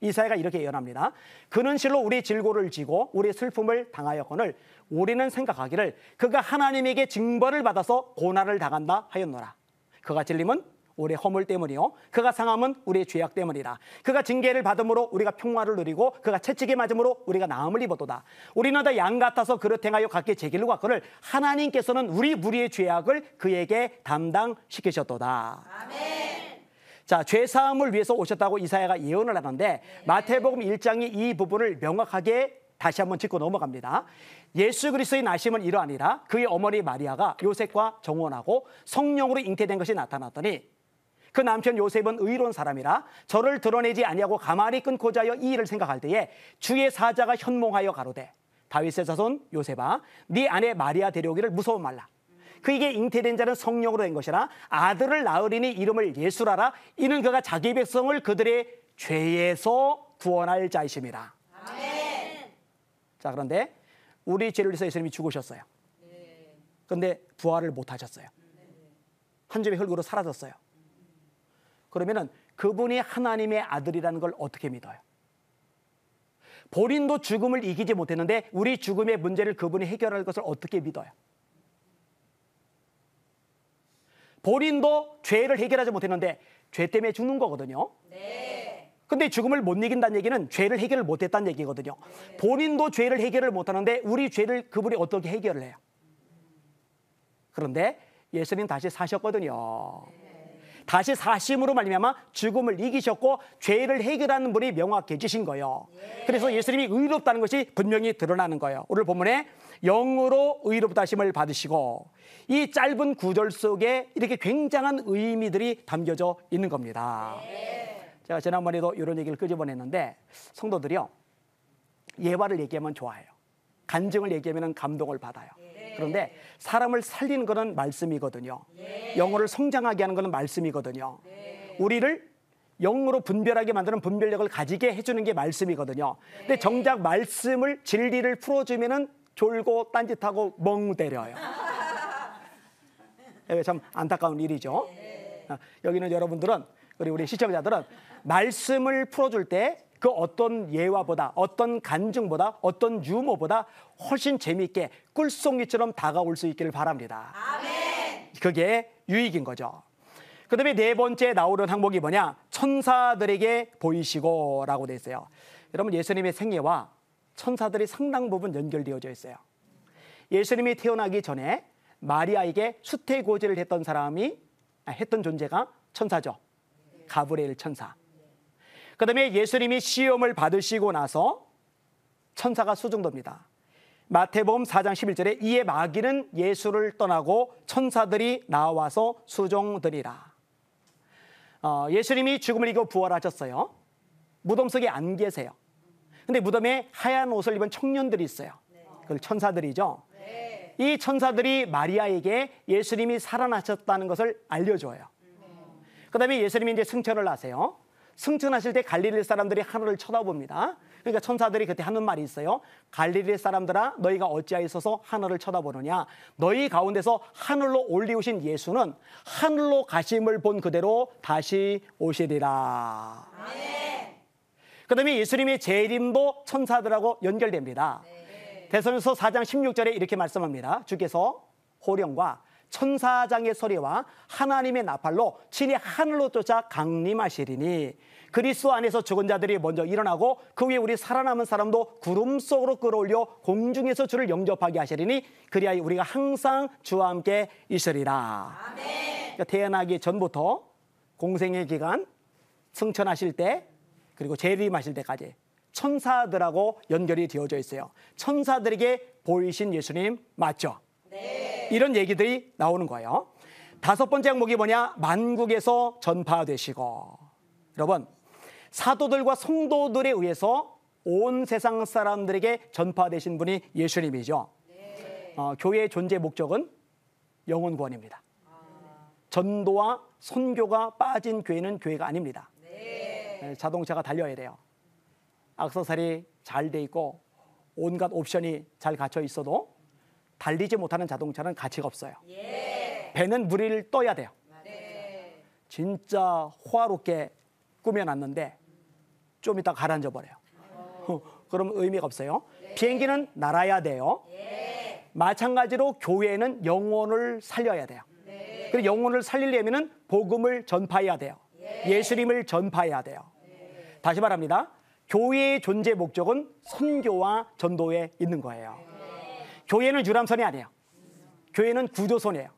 이사야가 이렇게 예언합니다. 그는 실로 우리 질고를 지고 우리 슬픔을 당하였거늘 우리는 생각하기를 그가 하나님에게 징벌을 받아서 고난을 당한다 하였노라. 그가 질림은 우리 허물 때문이요 그가 상함은 우리의 죄악 때문이라 그가 징계를 받음으로 우리가 평화를 누리고 그가 채찍에 맞음으로 우리가 나음을 입어도다 우리는 다 양 같아서 그릇 행하여 각기 제 길로 갔거늘 하나님께서는 우리 무리의 죄악을 그에게 담당시키셨도다 아멘. 자, 죄 사함을 위해서 오셨다고 이사야가 예언을 하는데 네. 마태복음 1장이 이 부분을 명확하게 다시 한번 짚고 넘어갑니다. 예수 그리스도의 나심은 이러하니라 그의 어머니 마리아가 요셉과 정원하고 성령으로 잉태된 것이 나타났더니 그 남편 요셉은 의로운 사람이라 저를 드러내지 아니하고 가만히 끊고자 하여 이 일을 생각할 때에 주의 사자가 현몽하여 가로되 다윗의 자손 요셉아 네 아내 마리아 데려오기를 무서워 말라 그에게 잉태된 자는 성령으로 된 것이라 아들을 낳으리니 이름을 예수라라 이는 그가 자기 백성을 그들의 죄에서 구원할 자이십니다 아멘. 자 그런데 우리 죄를 위해서 예수님이 죽으셨어요. 그런데 부활을 못 하셨어요. 한 점의 흙으로 사라졌어요. 그러면은 그분이 하나님의 아들이라는 걸 어떻게 믿어요? 본인도 죽음을 이기지 못했는데 우리 죽음의 문제를 그분이 해결할 것을 어떻게 믿어요? 본인도 죄를 해결하지 못했는데 죄 때문에 죽는 거거든요. 네. 근데 죽음을 못 이긴다는 얘기는 죄를 해결을 못했다는 얘기거든요. 네. 본인도 죄를 해결을 못하는데 우리 죄를 그분이 어떻게 해결을 해요? 그런데 예수님 다시 사셨거든요. 네. 다시 사심으로 말미암아 죽음을 이기셨고 죄를 해결하는 분이 명확해지신 거예요. 그래서 예수님이 의롭다는 것이 분명히 드러나는 거예요. 오늘 본문에 영으로 의롭다 심을 받으시고 이 짧은 구절 속에 이렇게 굉장한 의미들이 담겨져 있는 겁니다. 제가 지난번에도 이런 얘기를 끄집어냈는데 성도들이요 예화를 얘기하면 좋아요 간증을 얘기하면 감동을 받아요. 그런데 사람을 살리는 것은 말씀이거든요. 영어를 성장하게 하는 것은 말씀이거든요. 우리를 영으로 분별하게 만드는 분별력을 가지게 해주는 게 말씀이거든요. 근데 정작 말씀을 진리를 풀어주면은 졸고 딴짓하고 멍때려요. 참 안타까운 일이죠. 어, 여기는 여러분들은 우리 우리 시청자들은 말씀을 풀어줄 때그 어떤 예화보다 어떤 간증보다 어떤 유머보다 훨씬 재미있게 꿀송이처럼 다가올 수 있기를 바랍니다. 아멘. 그게 유익인 거죠. 그다음에 네 번째 나오는 항목이 뭐냐? 천사들에게 보이시고라고 돼 있어요. 여러분 예수님의 생애와 천사들이 상당 부분 연결되어져 있어요. 예수님이 태어나기 전에 마리아에게 수태고지를 했던 사람이 아, 했던 존재가 천사죠. 가브리엘 천사. 그다음에 예수님이 시험을 받으시고 나서 천사가 수중돕니다. 마태복음 4장 11절에 이에 마귀는 예수를 떠나고 천사들이 나와서 수종드리라. 어, 예수님이 죽음을 이고 부활하셨어요. 무덤 속에 안 계세요. 근데 무덤에 하얀 옷을 입은 청년들이 있어요. 그걸 천사들이죠. 네. 이 천사들이 마리아에게 예수님이 살아나셨다는 것을 알려줘요. 그 다음에 예수님이 이제 승천을 하세요. 승천하실 때 갈릴리 사람들이 하늘을 쳐다봅니다. 그러니까 천사들이 그때 하는 말이 있어요. 갈릴리 사람들아 너희가 어찌하여서 하늘을 쳐다보느냐. 너희 가운데서 하늘로 올리우신 예수는 하늘로 가심을 본 그대로 다시 오시리라. 그 다음에 예수님의 재림도 천사들하고 연결됩니다. 대선에서 4장 16절에 이렇게 말씀합니다. 주께서 호령과 천사장의 소리와 하나님의 나팔로 친히 하늘로 쫓아 강림하시리니 그리스도 안에서 죽은 자들이 먼저 일어나고 그 위에 우리 살아남은 사람도 구름 속으로 끌어올려 공중에서 주를 영접하게 하시리니 그리하여 우리가 항상 주와 함께 있으리라. 그러 그러니까 태어나기 전부터 공생의 기간, 승천하실 때 그리고 재림하실 때까지 천사들하고 연결이 되어져 있어요. 천사들에게 보이신 예수님 맞죠? 네. 이런 얘기들이 나오는 거예요. 다섯 번째 항목이 뭐냐? 만국에서 전파되시고. 여러분, 사도들과 성도들에 의해서 온 세상 사람들에게 전파되신 분이 예수님이죠. 어, 교회의 존재 목적은 영혼 구원입니다. 전도와 선교가 빠진 교회는 교회가 아닙니다. 네, 자동차가 달려야 돼요. 악세사리 잘 돼 있고 온갖 옵션이 잘 갖춰 있어도 달리지 못하는 자동차는 가치가 없어요. 예. 배는 물리를 떠야 돼요. 네. 진짜 호화롭게 꾸며놨는데 좀 이따 가라앉아 버려요. 어. 그럼 의미가 없어요. 네. 비행기는 날아야 돼요. 예. 마찬가지로 교회는 영혼을 살려야 돼요. 네. 그리고 영혼을 살리려면 복음을 전파해야 돼요. 예. 수님을 전파해야 돼요. 네. 다시 말합니다. 교회의 존재 목적은 선교와 전도에 있는 거예요. 교회는 유람선이 아니에요. 교회는 구조선이에요.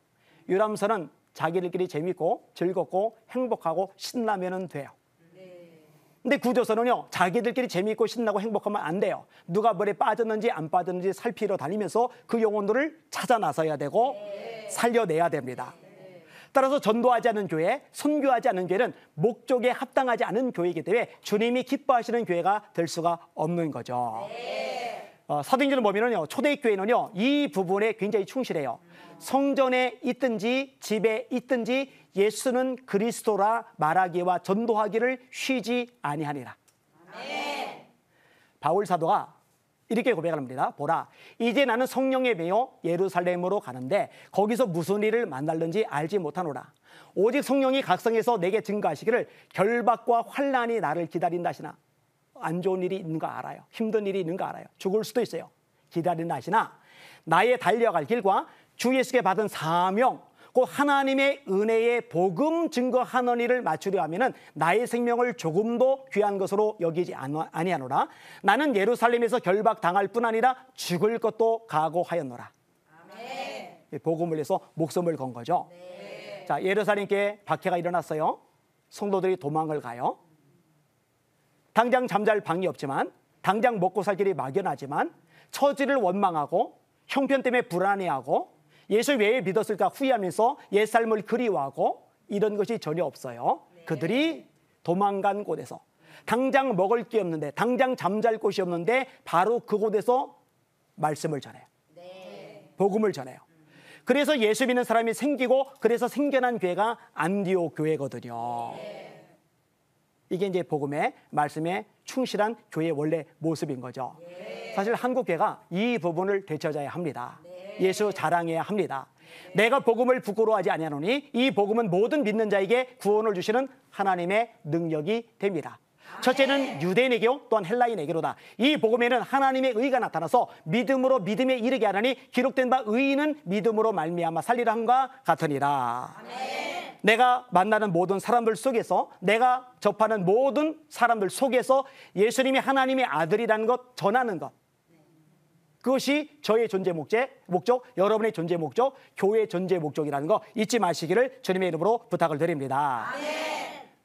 유람선은 자기들끼리 재밌고 즐겁고 행복하고 신나면 돼요. 근데 구조선은요, 자기들끼리 재밌고 신나고 행복하면 안 돼요. 누가 물에 빠졌는지 안 빠졌는지 살피러 다니면서 그 영혼들을 찾아 나서야 되고 살려내야 됩니다. 따라서 전도하지 않은 교회, 선교하지 않은 교회는 목적에 합당하지 않은 교회이기 때문에 주님이 기뻐하시는 교회가 될 수가 없는 거죠. 네. 어, 사도행전 보면은요 초대교회는요 이 부분에 굉장히 충실해요. 성전에 있든지 집에 있든지 예수는 그리스도라 말하기와 전도하기를 쉬지 아니하니라. 바울 사도가 이렇게 고백합니다. 보라, 이제 나는 성령에 매여 예루살렘으로 가는데 거기서 무슨 일을 만날는지 알지 못하노라. 오직 성령이 각성해서 내게 증거하시기를 결박과 환란이 나를 기다린다시나 안 좋은 일이 있는 거 알아요. 힘든 일이 있는 거 알아요. 죽을 수도 있어요. 기다리는 하시나 나의 달려갈 길과 주 예수께 받은 사명 곧 하나님의 은혜의 복음 증거하는 일을 맞추려 하면은 나의 생명을 조금도 귀한 것으로 여기지 아니하노라 나는 예루살렘에서 결박당할 뿐 아니라 죽을 것도 각오하였노라 아멘. 예, 복음을 위해서 목숨을 건 거죠 네. 자 예루살렘께 박해가 일어났어요 성도들이 도망을 가요 당장 잠잘 방이 없지만 당장 먹고 살 길이 막연하지만 처지를 원망하고 형편 때문에 불안해하고 예수 외에 믿었을까 후회하면서 옛 삶을 그리워하고 이런 것이 전혀 없어요. 네. 그들이 도망간 곳에서 당장 먹을 게 없는데 당장 잠잘 곳이 없는데 바로 그곳에서 말씀을 전해요. 네. 복음을 전해요. 그래서 예수 믿는 사람이 생기고 그래서 생겨난 교회가 안디오 교회거든요. 네. 이게 이제 복음의 말씀에 충실한 교회의 원래 모습인 거죠. 네. 사실 한국교회가 이 부분을 되찾아야 합니다. 네. 예수 자랑해야 합니다. 네. 내가 복음을 부끄러워하지 아니하노니 이 복음은 모든 믿는 자에게 구원을 주시는 하나님의 능력이 됩니다. 아, 첫째는 네. 유대인에게요 또한 헬라인에게로다. 이 복음에는 하나님의 의가 나타나서 믿음으로 믿음에 이르게 하라니 기록된 바 의인은 믿음으로 말미암아 살리라 함과 같으니라. 아멘. 내가 만나는 모든 사람들 속에서 내가 접하는 모든 사람들 속에서 예수님이 하나님의 아들이라는 것 전하는 것 그것이 저의 존재 목적, 목적, 여러분의 존재 목적, 교회의 존재 목적이라는 거 잊지 마시기를 주님의 이름으로 부탁을 드립니다.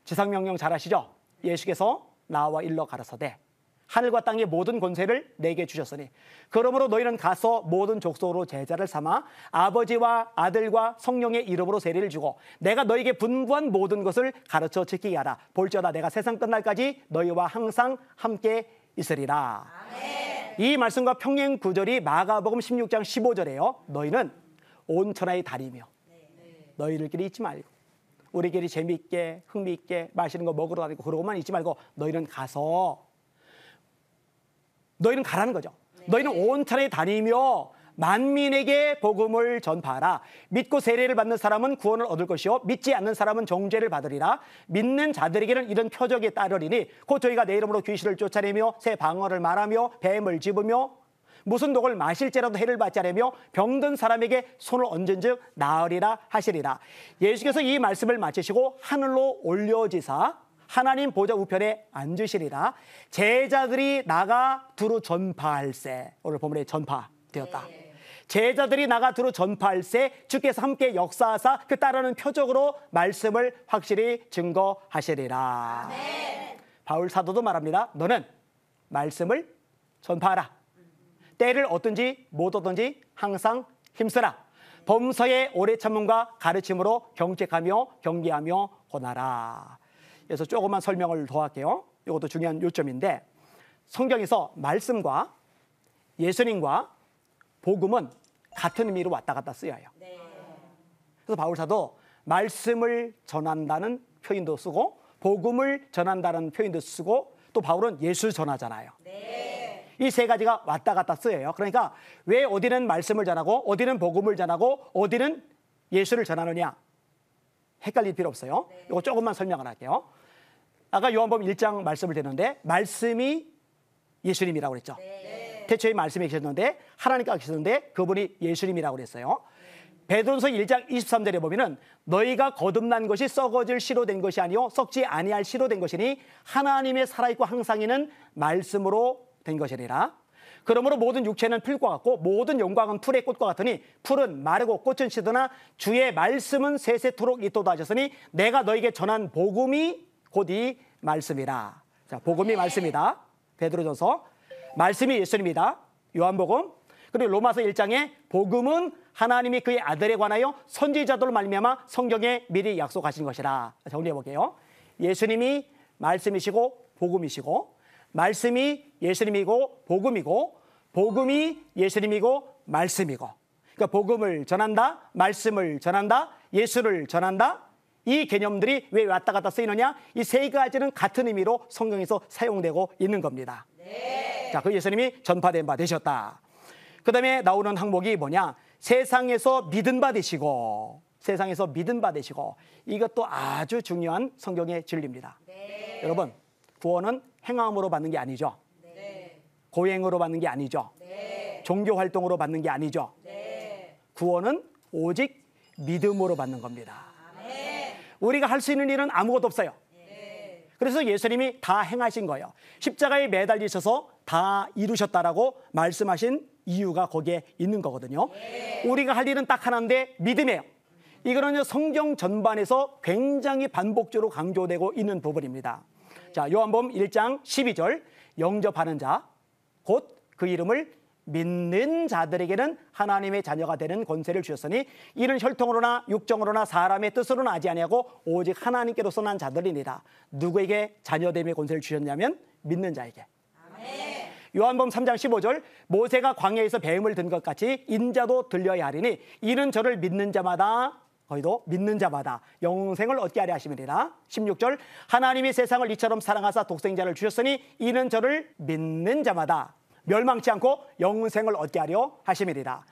지상명령 잘 아시죠? 예수께서 나와 일러 가라서대 하늘과 땅의 모든 권세를 내게 주셨으니 그러므로 너희는 가서 모든 족속으로 제자를 삼아 아버지와 아들과 성령의 이름으로 세례를 주고 내가 너에게 분부한 모든 것을 가르쳐 지키게 하라 볼지어다 내가 세상 끝날까지 너희와 항상 함께 있으리라 아멘. 이 말씀과 평행 구절이 마가복음 16장 15절에요 너희는 온 천하의 달이며 너희들끼리 있지 말고 우리끼리 재미있게 흥미있게 맛있는 거 먹으러 다니고 그러고만 있지 말고 너희는 가서 너희는 가라는 거죠. 너희는 온 차례 다니며 만민에게 복음을 전파하라. 믿고 세례를 받는 사람은 구원을 얻을 것이요. 믿지 않는 사람은 정죄를 받으리라. 믿는 자들에게는 이런 표적이 따르리니 곧 저희가 내 이름으로 귀신을 쫓아내며 새 방어를 말하며 뱀을 집으며 무슨 독을 마실지라도 해를 받지 않으며 병든 사람에게 손을 얹은즉 나으리라 하시리라. 예수께서 이 말씀을 마치시고 하늘로 올려지사 하나님 보좌 우편에 앉으시리라. 제자들이 나가 두루 전파할세. 오늘 본문에 전파되었다. 네, 네. 제자들이 나가 두루 전파할세 주께서 함께 역사하사 그 따르는 표적으로 말씀을 확실히 증거하시리라. 바울 사도도 말합니다. 너는 말씀을 전파하라. 때를 얻든지 못 얻든지 항상 힘쓰라. 범서의 오래 참음과 가르침으로 경책하며 경계하며 권하라. 그래서 조금만 설명을 더 할게요. 이것도 중요한 요점인데 성경에서 말씀과 예수님과 복음은 같은 의미로 왔다 갔다 쓰여요. 네. 그래서 바울사도 말씀을 전한다는 표현도 쓰고 복음을 전한다는 표현도 쓰고 또 바울은 예수 전하잖아요. 네. 이세 가지가 왔다 갔다 쓰여요. 그러니까 왜 어디는 말씀을 전하고 어디는 복음을 전하고 어디는 예수를 전하느냐? 헷갈릴 필요 없어요. 네. 이거 조금만 설명을 할게요. 아까 요한복음 1장 말씀을 드렸는데 말씀이 예수님이라고 그랬죠. 네. 네. 태초에 말씀이 계셨는데 하나님께 계셨는데 그분이 예수님이라고 그랬어요. 네. 베드로서 1장 23절에 보면은 너희가 거듭난 것이 썩어질 시로 된 것이 아니요 썩지 아니할 시로 된 것이니 하나님의 살아있고 항상 있는 말씀으로 된 것이니라. 그러므로 모든 육체는 풀과 같고 모든 영광은 풀의 꽃과 같으니 풀은 마르고 꽃은 시드나 주의 말씀은 세세토록 있도다 하셨으니 내가 너에게 전한 복음이 곧이 말씀이라. 자, 복음이 말씀이다. 베드로전서 말씀이 예수님이다. 요한복음 그리고 로마서 1장에 복음은 하나님이 그의 아들에 관하여 선지자들 말미암아 성경에 미리 약속하신 것이라. 정리해 볼게요. 예수님이 말씀이시고 복음이시고 말씀이 예수님이고 복음이고 복음이 예수님이고 말씀이고 그러니까 복음을 전한다, 말씀을 전한다, 예수를 전한다. 이 개념들이 왜 왔다 갔다 쓰이느냐? 이 세 가지는 같은 의미로 성경에서 사용되고 있는 겁니다. 네. 자, 그 예수님이 전파된 바 되셨다. 그 다음에 나오는 항목이 뭐냐? 세상에서 믿은 바 되시고, 세상에서 믿은 바 되시고, 이것도 아주 중요한 성경의 진리입니다. 네. 여러분, 구원은 행함으로 받는 게 아니죠. 네. 고행으로 받는 게 아니죠. 네. 종교 활동으로 받는 게 아니죠. 네. 구원은 오직 믿음으로 받는 겁니다. 우리가 할 수 있는 일은 아무것도 없어요. 네. 그래서 예수님이 다 행하신 거예요. 십자가에 매달리셔서 다 이루셨다라고 말씀하신 이유가 거기에 있는 거거든요. 네. 우리가 할 일은 딱 하나인데 믿음이에요. 이거는 성경 전반에서 굉장히 반복적으로 강조되고 있는 부분입니다. 자, 요한복음 1장 12절 영접하는 자 곧 그 이름을 믿는 자들에게는 하나님의 자녀가 되는 권세를 주셨으니 이를 혈통으로나 육정으로나 사람의 뜻으로는 하지 아니하고 오직 하나님께로서 난자들입니다 누구에게 자녀됨의 권세를 주셨냐면 믿는 자에게. 요한범 3장 15절 모세가 광야에서 배움을 든 것 같이 인자도 들려야 하리니 이는 저를 믿는 자마다 너희도 믿는 자마다 영생을 얻게 하려 하심이니라. 16절 하나님이 세상을 이처럼 사랑하사 독생자를 주셨으니 이는 저를 믿는 자마다 멸망치 않고 영생을 얻게 하려 하심이니라.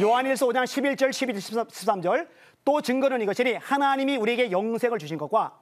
요한일서 5장 11절 12절 13절 또 증거는 이것이니 하나님이 우리에게 영생을 주신 것과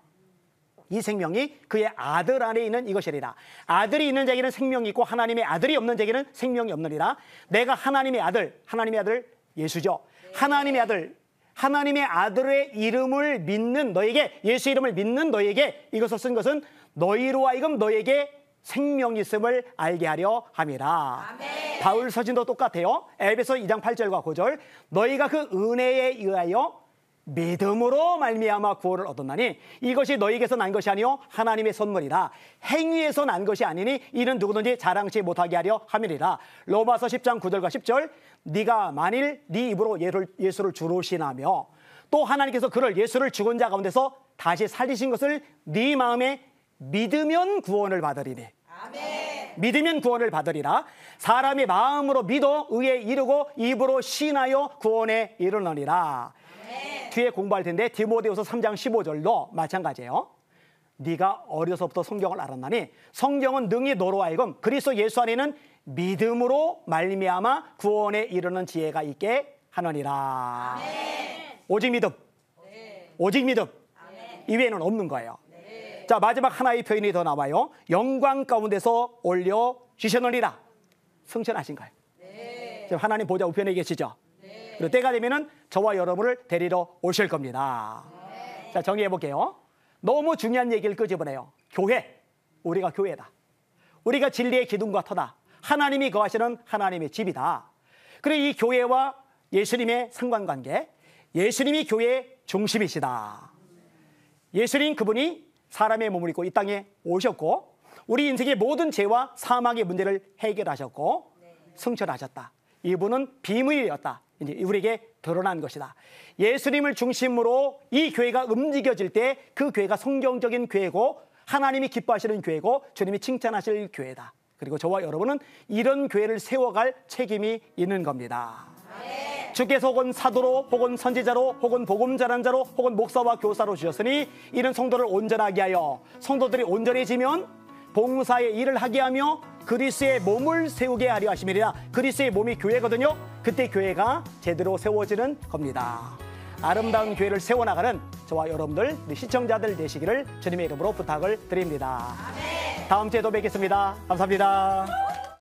이 생명이 그의 아들 안에 있는 이것이리라 아들이 있는 자에게는 생명이 있고 하나님의 아들이 없는 자에게는 생명이 없느니라. 내가 하나님의 아들, 하나님의 아들 예수죠. 네. 하나님의 아들 하나님의 아들의 이름을 믿는 너에게 예수 이름을 믿는 너에게 이것을 쓴 것은 너희로 하여금 너에게 생명이 있음을 알게 하려 함이라. 바울 서신도 똑같아요. 에베소 2장 8절과 9절 너희가 그 은혜에 의하여 믿음으로 말미암아 구원을 얻었나니 이것이 너희에게서 난 것이 아니요 하나님의 선물이라 행위에서 난 것이 아니니 이는 누구든지 자랑치 못하게 하려 함이리라 로마서 10장 9절과 10절 네가 만일 네 입으로 예수를 주로 신하며 또 하나님께서 그를 예수를 죽은 자 가운데서 다시 살리신 것을 네 마음에 믿으면 구원을 받으리니 아멘. 믿으면 구원을 받으리라 사람이 마음으로 믿어 의에 이르고 입으로 신하여 구원에 이르느니라 뒤에 공부할 텐데 디모데후서 3장 15절도 마찬가지예요. 네가 어려서부터 성경을 알았나니 성경은 능히 너로 하여금 그리스도 예수 안에는 믿음으로 말미암아 구원에 이르는 지혜가 있게 하느니라. 네. 오직 믿음. 네. 오직 믿음. 네. 이외에는 없는 거예요. 네. 자, 마지막 하나의 표현이 더 나와요. 영광 가운데서 올려 주셨느니라. 승천하신 거예요. 네. 지금 하나님 보좌 우편에 계시죠? 그리고 때가 되면은 저와 여러분을 데리러 오실 겁니다. 자, 정리해 볼게요. 너무 중요한 얘기를 끄집어내요. 교회. 우리가 교회다. 우리가 진리의 기둥과 터다. 하나님이 거하시는 하나님의 집이다. 그리고 이 교회와 예수님의 상관관계, 예수님이 교회의 중심이시다. 예수님 그분이 사람의 몸을 입고 이 땅에 오셨고 우리 인생의 모든 죄와 사망의 문제를 해결하셨고 네. 승천하셨다. 이분은 비무이였다. 이제 우리에게 드러난 것이다. 예수님을 중심으로 이 교회가 움직여질 때 그 교회가 성경적인 교회고 하나님이 기뻐하시는 교회고 주님이 칭찬하실 교회다. 그리고 저와 여러분은 이런 교회를 세워갈 책임이 있는 겁니다. 주께서 혹은 사도로 혹은 선지자로 혹은 복음자란 자로 혹은 목사와 교사로 주셨으니 이런 성도를 온전하게 하여 성도들이 온전해지면 봉사의 일을 하게 하며 그리스의 몸을 세우게 하려 하심이라 그리스의 몸이 교회거든요. 그때 교회가 제대로 세워지는 겁니다. 아름다운 교회를 세워나가는 저와 여러분들 우리 시청자들 되시기를 주님의 이름으로 부탁을 드립니다. 다음 주에 또 뵙겠습니다. 감사합니다.